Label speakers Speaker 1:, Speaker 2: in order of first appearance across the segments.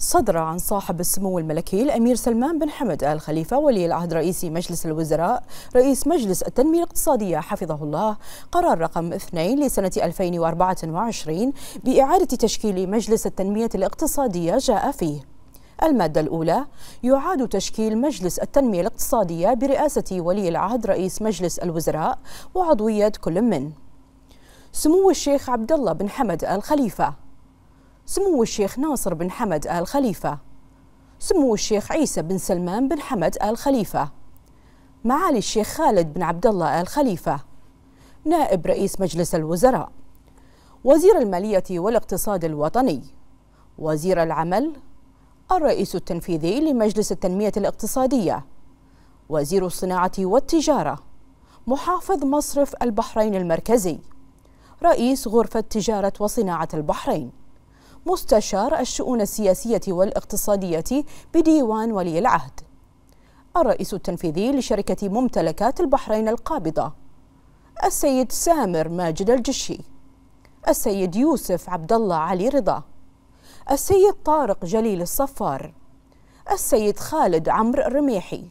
Speaker 1: صدر عن صاحب السمو الملكي الأمير سلمان بن حمد آل خليفة ولي العهد رئيس مجلس الوزراء رئيس مجلس التنمية الاقتصادية حفظه الله قرار رقم 2 لسنة 2024 بإعادة تشكيل مجلس التنمية الاقتصادية جاء فيه المادة الأولى يعاد تشكيل مجلس التنمية الاقتصادية برئاسة ولي العهد رئيس مجلس الوزراء وعضوية كل من سمو الشيخ عبد الله بن حمد آل خليفة سمو الشيخ ناصر بن حمد آل خليفة سمو الشيخ عيسى بن سلمان بن حمد آل خليفة معالي الشيخ خالد بن عبد الله آل خليفة نائب رئيس مجلس الوزراء وزير المالية والاقتصاد الوطني وزير العمل الرئيس التنفيذي لمجلس التنمية الاقتصادية وزير الصناعة والتجارة محافظ مصرف البحرين المركزي رئيس غرفة تجارة وصناعة البحرين مستشار الشؤون السياسية والاقتصادية بديوان ولي العهد الرئيس التنفيذي لشركة ممتلكات البحرين القابضة السيد سامر ماجد الجشي السيد يوسف عبد الله علي رضا السيد طارق جليل الصفار السيد خالد عمرو الرميحي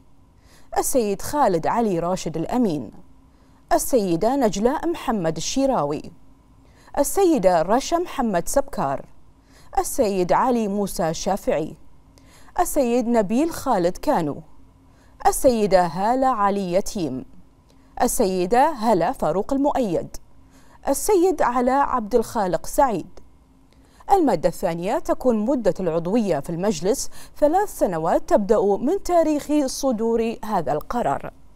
Speaker 1: السيد خالد علي راشد الأمين السيدة نجلاء محمد الشيراوي السيدة رشا محمد سبكار السيد علي موسى الشافعي السيد نبيل خالد كانو السيدة هالة علي يتيم السيدة هلا فاروق المؤيد السيد علاء عبد الخالق سعيد المادة الثانية تكون مدة العضوية في المجلس ثلاث سنوات تبدأ من تاريخ صدور هذا القرار